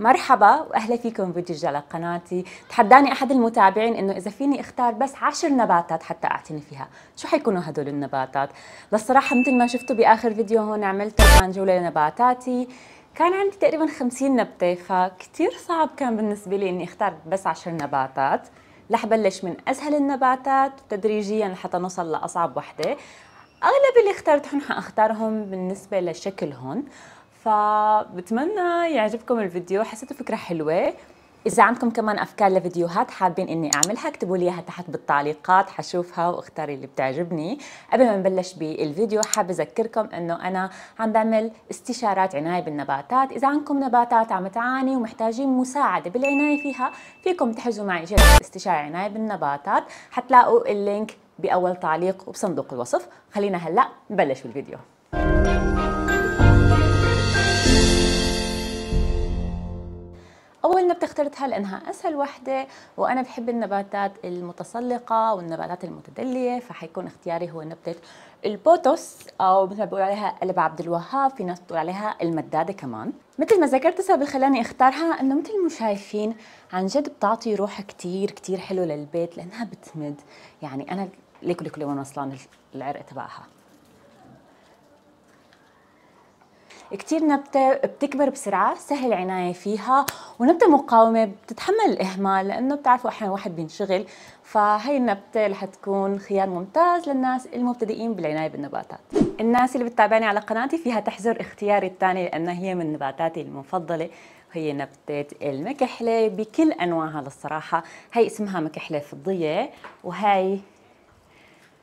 مرحبا واهلا فيكم بفيديو جديد قناتي تحداني احد المتابعين انه اذا فيني اختار بس عشر نباتات حتى اعتني فيها شو حيكونوا هدول النباتات للصراحه مثل ما شفتوا باخر فيديو هون عملته كان جوله لنباتاتي كان عندي تقريبا 50 نبته فكتير صعب كان بالنسبه لي اني اختار بس عشر نباتات رح بلش من اسهل النباتات تدريجيا لحتى نوصل لاصعب وحده اغلب اللي اخترتهم حاختارهم بالنسبه لشكلهم فبتمنى يعجبكم الفيديو حسيته فكرة حلوة إذا عندكم كمان أفكار لفيديوهات حابين إني أعملها اكتبوا لي إياها تحت بالتعليقات حشوفها واختاري اللي بتعجبني قبل ما نبلش بالفيديو حابة أذكركم إنه أنا عم بعمل استشارات عناية بالنباتات إذا عندكم نباتات عم تعاني ومحتاجين مساعدة بالعناية فيها فيكم تحجزوا معي جلسة استشارة عناية بالنباتات حتلاقوا اللينك بأول تعليق وبصندوق الوصف خلينا هلأ نبلش بالفيديو ولا اخترتها لانها اسهل وحده وانا بحب النباتات المتسلقه والنباتات المتدليه فحيكون اختياري هو نبته البوتوس او مثل ما بيقولوا عليها قلب عبد الوهاب في ناس بتقول عليها المداده كمان مثل ما ذكرت السبب خلاني اختارها انه مثل ما شايفين عن جد بتعطي روح كتير كتير حلو للبيت لانها بتمد يعني انا ليكو ليكو وين اصلا العرق تبعها كثير نبته بتكبر بسرعه سهل العنايه فيها ونبته مقاومه بتتحمل الاهمال لانه بتعرفوا احيانا الواحد بينشغل فهي النبته رح تكون خيار ممتاز للناس المبتدئين بالعنايه بالنباتات الناس اللي بتتابعني على قناتي فيها تحذر اختياري الثاني لانها هي من نباتاتي المفضله هي نبتة المكحلة بكل أنواعها للصراحة هي اسمها مكحلة فضية وهي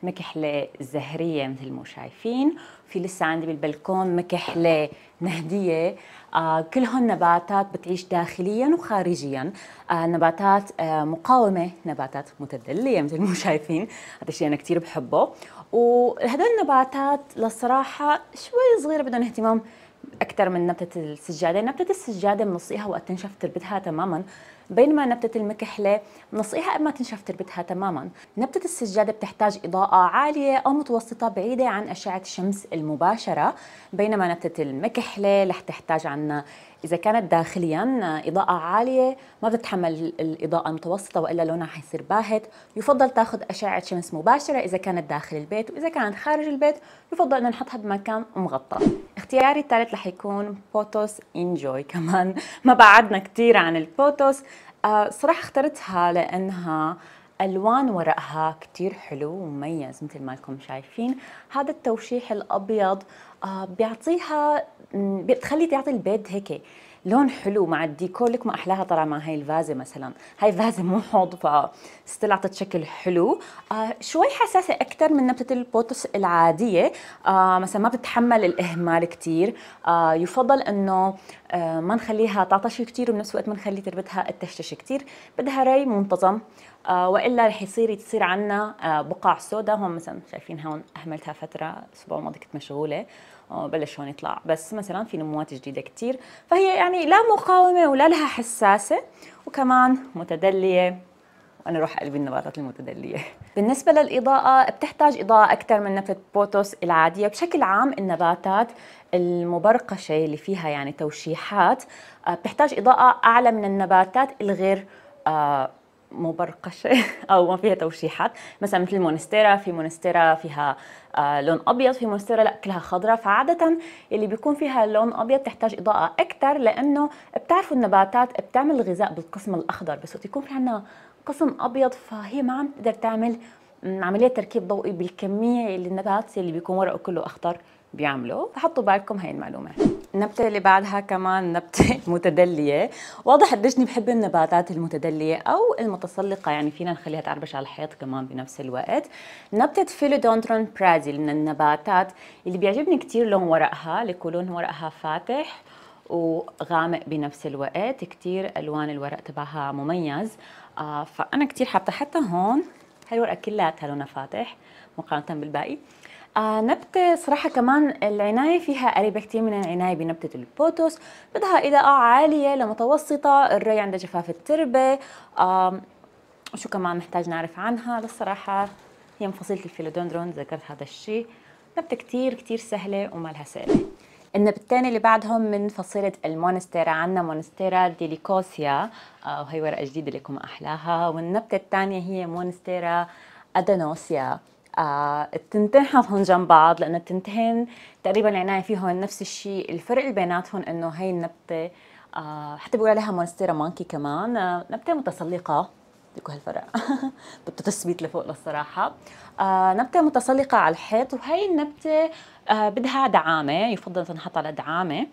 مكحلة زهرية مثل ما شايفين في لسه عندي بالبلكون مكحلة نهدية آه كلهم نباتات بتعيش داخليا وخارجيا آه نباتات آه مقاومة نباتات متدلية مثل ما شايفين هذا الشيء أنا كثير بحبه وهدول النباتات للصراحة شوي صغيرة بدهم اهتمام اكثر من نبته السجاده، نبته السجاده بنصيها وقت تنشف تربتها تماما بينما نبتة المكحلة نصيحة ما تنشف تربتها تماما نبتة السجادة بتحتاج إضاءة عالية أو متوسطة بعيدة عن أشعة الشمس المباشرة بينما نبتة المكحلة رح تحتاج عنا اذا كانت داخليا اضاءه عاليه ما بتتحمل الاضاءه المتوسطه والا لونها حيصير باهت يفضل تاخذ اشعه شمس مباشره اذا كانت داخل البيت واذا كانت خارج البيت يفضل انه نحطها بمكان مغطى اختياري الثالث رح يكون بوتوس انجوي كمان ما بعدنا كثير عن البوتوس آه، صراحه اخترتها لانها الوان ورقها كتير حلو ومميز مثل ما لكم شايفين هذا التوشيح الابيض آه، بيعطيها بتخلي تعطي البيت هيك لون حلو مع الديكور لك ما احلاها طلع مع هاي الفازه مثلا هاي فازه مو حوض فستيل اعطت شكل حلو آه شوي حساسه اكثر من نبته البوتوس العاديه آه مثلا ما بتتحمل الاهمال كثير آه يفضل انه آه ما نخليها تعطش كثير وبنفس الوقت ما نخلي تربتها تتشتش كثير بدها ري منتظم آه والا رح يصير تصير عندنا آه بقع سوداء هون مثلا شايفين هون اهملتها فتره الاسبوع الماضي كنت مشغوله آه، بلش هون يطلع بس مثلا في نموات جديده كثير فهي يعني لا مقاومه ولا لها حساسه وكمان متدليه وانا روح قلبي النباتات المتدليه بالنسبه للاضاءه بتحتاج اضاءه اكثر من نبته بوتوس العاديه بشكل عام النباتات المبرقشه اللي فيها يعني توشيحات آه، بتحتاج اضاءه اعلى من النباتات الغير آه، مبرقشه او ما فيها توشيحات مثلا مثل المونستيرا في مونستيرا فيها آه، لون ابيض في مونستيرا لا كلها خضراء فعاده اللي بيكون فيها لون ابيض تحتاج اضاءه اكثر لانه بتعرفوا النباتات بتعمل الغذاء بالقسم الاخضر بس وقت يكون في عندنا قسم ابيض فهي ما عم تقدر تعمل عمليه تركيب ضوئي بالكميه اللي النبات اللي بيكون ورقه كله اخضر بيعملوا فحطوا بالكم هاي المعلومه النبته اللي بعدها كمان نبته متدليه واضح قديش بحب النباتات المتدليه او المتسلقه يعني فينا نخليها تعربش على الحيط كمان بنفس الوقت نبته فيلودونترون برازيل من النباتات اللي بيعجبني كثير لون ورقها لكلون لون ورقها فاتح وغامق بنفس الوقت كثير الوان الورق تبعها مميز آه فانا كثير حابه حتى هون هالورقه كلها لونها فاتح مقارنه بالباقي آه، نبتة صراحة كمان العناية فيها قريبة كتير من العناية بنبتة البوتوس بدها إضاءة عالية لمتوسطة الري عندها جفاف التربة آه شو كمان محتاج نعرف عنها للصراحة هي من فصيلة الفيلودوندرون ذكرت هذا الشيء نبتة كتير كتير سهلة وما لها سهلة النبتين اللي بعدهم من فصيلة المونستيرا عنا مونستيرا ديليكوسيا آه، وهي ورقة جديدة لكم أحلاها والنبتة الثانية هي مونستيرا أدانوسيا آه، التنتين حاطهم جنب بعض لانه التنتين تقريبا العنايه فيهم نفس الشيء الفرق بيناتهم انه هي النبته آه، حتى بيقولوا عليها مونستيرا مانكي كمان آه، نبته متسلقه لكم هالفرق بده تثبيت لفوق للصراحه آه نبته متسلقه على الحيط وهي النبته آه بدها دعامه يفضل تنحط على دعامه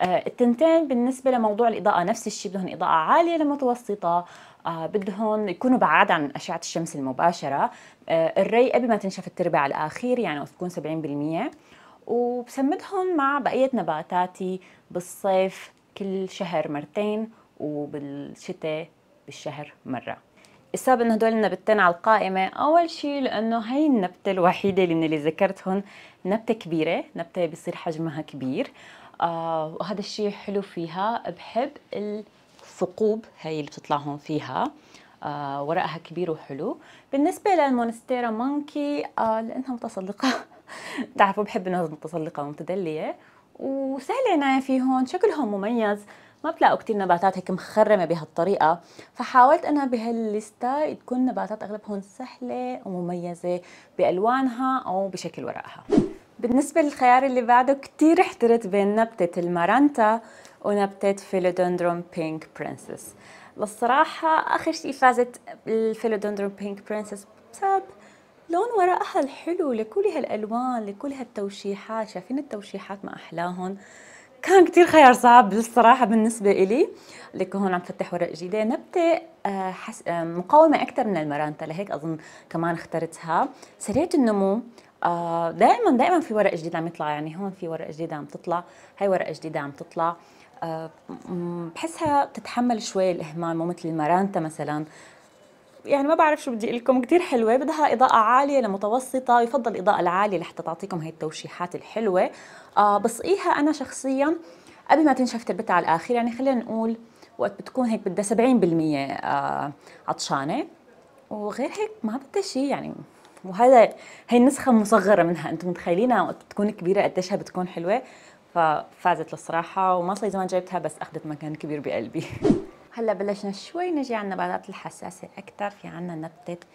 آه التنتين بالنسبه لموضوع الاضاءه نفس الشيء بدهم اضاءه عاليه لمتوسطه آه، بدهم يكونوا بعاد عن اشعه الشمس المباشره آه، الري قبل ما تنشف التربه على الاخير يعني تكون 70% وبسمدهم مع بقيه نباتاتي بالصيف كل شهر مرتين وبالشتاء بالشهر مره السبب انه هدول النبتين على القائمة اول شيء لانه هي النبتة الوحيدة اللي من اللي ذكرتهم نبتة كبيرة نبتة بيصير حجمها كبير آه وهذا الشيء حلو فيها بحب ال ثقوب هي اللي بتطلع هون فيها آه ورقها كبير وحلو بالنسبة للمونستيرا مونكي آه لأنها متسلقة بتعرفوا بحب الناس المتسلقة ومتدلية وسهلة في فيهم شكلهم مميز ما بتلاقوا كتير نباتات هيك مخرمة بهالطريقة فحاولت أنا بهالليستا تكون نباتات أغلبهم سهلة ومميزة بألوانها أو بشكل ورقها بالنسبة للخيار اللي بعده كتير احترت بين نبتة المارانتا ونبتة فيلودندرون بينك برنسس للصراحة آخر شي فازت الفيلودندرون بينك برنسس بسبب لون ورقها الحلو لكل هالألوان لكل هالتوشيحات شايفين التوشيحات ما أحلاهن كان كتير خيار صعب للصراحة بالنسبة إلي لك هون عم فتح ورق جديدة نبتة آه، حس... آه، مقاومة أكثر من المرانتا لهيك أظن كمان اخترتها سريعة النمو آه، دائما دائما في ورق جديد عم يطلع يعني هون في ورق جديد عم تطلع هاي ورقة جديدة عم تطلع آه، بحسها بتتحمل شوي الاهمال مو مثل المارانتا مثلا يعني ما بعرف شو بدي اقول لكم كثير حلوه بدها اضاءه عاليه لمتوسطه يفضل الاضاءه العاليه لحتى تعطيكم هي التوشيحات الحلوه آه، بصقيها بسقيها انا شخصيا قبل ما تنشف تربتها على الاخر يعني خلينا نقول وقت بتكون هيك بدها 70% آه، عطشانه وغير هيك ما بدها شيء يعني وهذا هي النسخه مصغره منها انتم متخيلينها وقت بتكون كبيره قديش بتكون حلوه ففازت الصراحة وما صلي زمان جايبتها بس أخذت مكان كبير بقلبي هلا بلشنا شوي نجي على النباتات الحساسة أكثر في عنا نبتة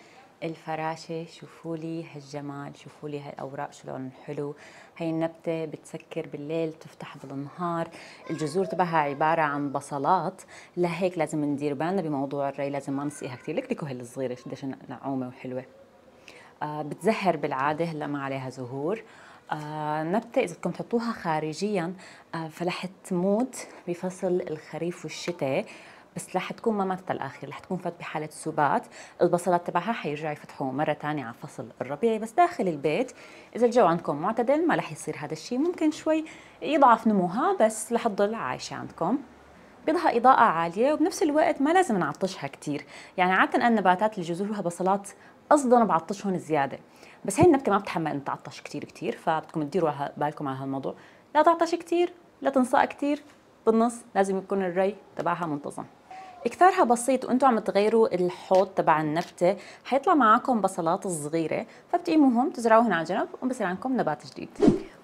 الفراشة شوفوا لي هالجمال شوفوا لي هالأوراق شلون حلو هي النبتة بتسكر بالليل بتفتح بالنهار الجذور تبعها عبارة عن بصلات لهيك لازم ندير بالنا بموضوع الري لازم ما نسقيها كثير لك لكو هالصغيرة قديش نعومة وحلوة آه بتزهر بالعادة هلا ما عليها زهور آه، نبتة إذا بدكم تحطوها خارجيا آه، فلح تموت بفصل الخريف والشتاء بس رح تكون ما ماتت الاخر رح تكون فات بحاله سبات البصلات تبعها حيرجعوا يفتحوا مره ثانيه على فصل الربيعي بس داخل البيت اذا الجو عندكم معتدل ما رح يصير هذا الشيء ممكن شوي يضعف نموها بس رح تضل عايشه عندكم بيضها إضاءة عالية وبنفس الوقت ما لازم نعطشها كتير يعني عادة النباتات اللي جذورها بصلات قصدا بعطشهم زيادة بس هي النبته ما بتحمل ان تعطش كثير كثير فبدكم تديروا بالكم على هالموضوع لا تعطش كثير لا تنصاء كثير بالنص لازم يكون الري تبعها منتظم اكثرها بسيط وانتم عم تغيروا الحوض تبع النبته حيطلع معكم بصلات صغيره فبتقيموهم تزرعوهم على جنب وبصير عندكم نبات جديد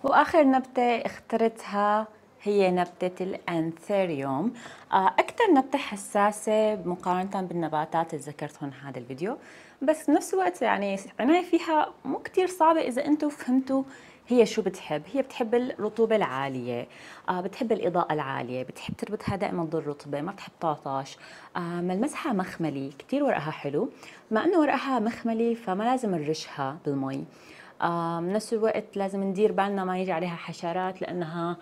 واخر نبته اخترتها هي نبتة الأنثيريوم آه، أكثر نبتة حساسة مقارنة بالنباتات اللي ذكرتهم هذا الفيديو بس بنفس الوقت يعني عناية فيها مو كثير صعبه اذا انتم فهمتوا هي شو بتحب؟ هي بتحب الرطوبة العالية، آه بتحب الإضاءة العالية، بتحب تربطها دائما ضد الرطبة ما بتحب تعطش، آه ملمسها مخملي، كثير ورقها حلو، مع إنه ورقها مخملي فما لازم نرشها بالمي. آه بنفس الوقت لازم ندير بالنا ما يجي عليها حشرات لأنها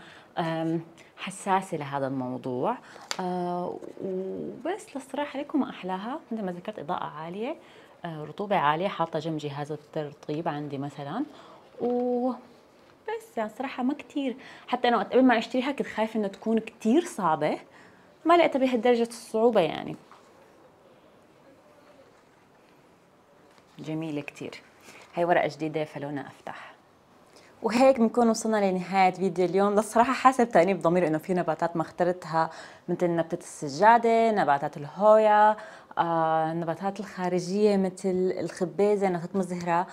حساسة لهذا الموضوع آه وبس للصراحة لكم أحلاها مثل ما ذكرت إضاءة عالية رطوبة عالية حاطة جنب جهاز الترطيب عندي مثلا و بس يعني صراحة ما كتير حتى أنا قبل ما أشتريها كنت خايفة إنه تكون كتير صعبة ما لقيتها بهالدرجة الصعوبة يعني جميلة كتير هاي ورقة جديدة فلونها أفتح وهيك بنكون وصلنا لنهاية فيديو اليوم للصراحة حاسب تأنيب ضمير إنه في نباتات ما اخترتها مثل نبتة السجادة نباتات الهويا النباتات الخارجية مثل الخبازة يعني نباتات مزهرة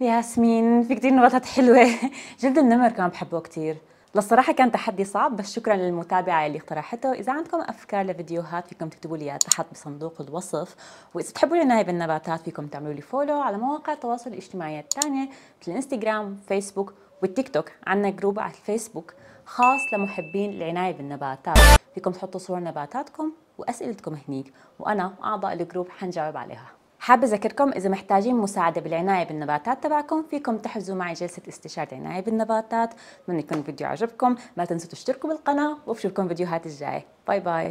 ياسمين في كثير نباتات حلوة جلد النمر كمان بحبه كثير للصراحة كان تحدي صعب بس شكرا للمتابعة اللي اقترحته إذا عندكم أفكار لفيديوهات فيكم تكتبوا لي إياها تحت بصندوق الوصف وإذا بتحبوا العناية بالنباتات فيكم تعملوا لي فولو على مواقع التواصل الاجتماعي الثانية مثل الانستغرام فيسبوك والتيك توك عندنا جروب على الفيسبوك خاص لمحبين العناية بالنباتات فيكم تحطوا صور نباتاتكم واسئلتكم هنيك وانا واعضاء الجروب حنجاوب عليها حابة أذكركم إذا محتاجين مساعدة بالعناية بالنباتات تبعكم فيكم تحجزوا معي جلسة استشارة عناية بالنباتات من يكون الفيديو عجبكم ما تنسوا تشتركوا بالقناة وبشوفكم فيديوهات الجاية باي باي